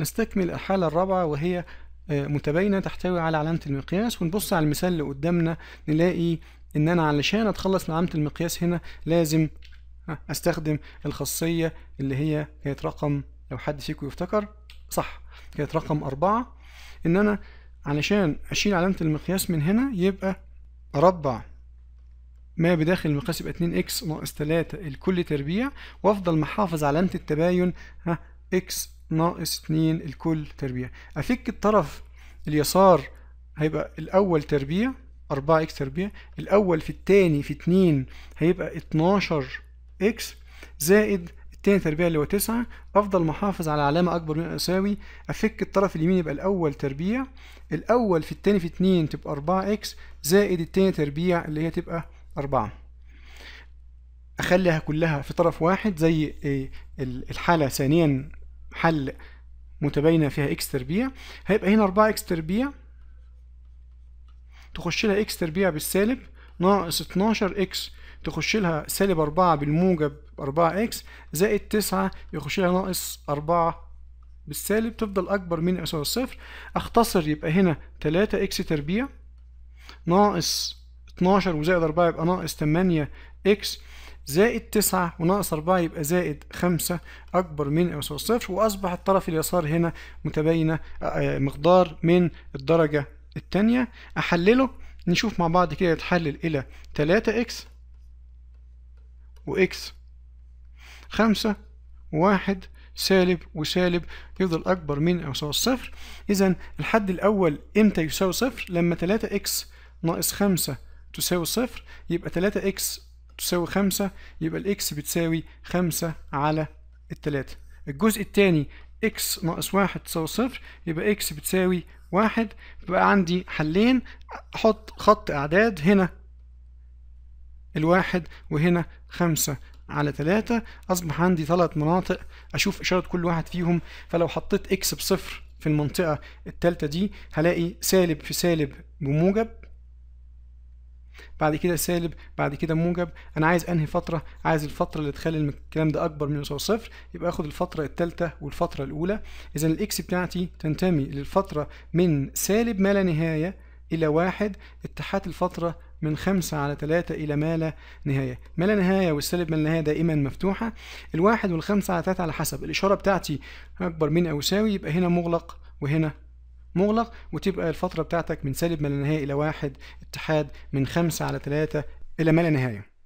نستكمل الحالة الرابعة وهي آه، متباينة تحتوي على علامة المقياس ونبص على المثال اللي قدامنا نلاقي إن أنا علشان أتخلص من علامة المقياس هنا لازم آه، أستخدم الخاصية اللي هي كانت رقم لو حد فيكم يفتكر صح كانت رقم أربعة إن أنا علشان أشيل علامة المقياس من هنا يبقى أربع ما بداخل المقياس يبقى 2x ناقص 3 الكل تربيع وأفضل محافظ علامة التباين ها x ناقص 2 الكل تربيع افك الطرف اليسار هيبقى الاول تربيع 4 اكس تربيع الاول في الثاني في 2 هيبقى 12 اكس زائد الثاني تربيع اللي هو 9 افضل محافظ على علامه اكبر من اساوي افك الطرف اليمين يبقى الاول تربيع الاول في الثاني في 2 تبقى 4 اكس زائد الثاني تربيع اللي هي تبقى 4 اخليها كلها في طرف واحد زي إيه؟ الحاله ثانيا حل متباينه فيها اكس تربيع هيبقى هنا 4 اكس تربيع تخش لها اكس تربيع بالسالب ناقص 12 اكس تخش لها سالب 4 بالموجب 4 اكس زائد 9 يخش لها ناقص 4 بالسالب تفضل اكبر من يساوي الصفر اختصر يبقى هنا 3 اكس تربيع ناقص 12 وزائد 4 يبقى ناقص 8 اكس زائد تسعة وناقص أربعة يبقى زائد خمسة أكبر من أو يساوي صفر وأصبح الطرف اليسار هنا متباينة آه، آه، مقدار من الدرجة الثانية أحلله نشوف مع بعض كده يتحلل إلى 3 إكس وإكس خمسة واحد سالب وسالب يفضل أكبر من أو يساوي صفر إذا الحد الأول إمتى يساوي صفر لما 3 إكس ناقص خمسة تساوي صفر يبقى 3 إكس تساوي خمسة يبقى الإكس بتساوي خمسة على التلاتة الجزء التاني إكس ناقص واحد تساوي صفر يبقى إكس بتساوي واحد بقى عندي حلين أحط خط إعداد هنا الواحد وهنا خمسة على تلاتة أصبح عندي ثلاث مناطق أشوف إشارة كل واحد فيهم فلو حطيت إكس بصفر في المنطقة التالتة دي هلاقي سالب في سالب بموجب بعد كده سالب بعد كده موجب انا عايز انهي فتره عايز الفتره اللي تخلي الكلام ده اكبر من يساوي صفر يبقى اخد الفتره الثالثه والفتره الاولى اذا الاكس بتاعتي تنتمي للفتره من سالب ما لا نهايه الى واحد اتحاد الفتره من خمسة على تلاتة إلى ما لا نهاية ما لا نهاية والسالب ما لا نهاية دائما مفتوحة الواحد والخمسة على تلاتة على حسب الإشارة بتاعتي أكبر من أو يساوي يبقى هنا مغلق وهنا مغلق وتبقى الفترة بتاعتك من سالب ما لا نهاية إلى واحد اتحاد من خمسة على ثلاثة إلى ما لا نهاية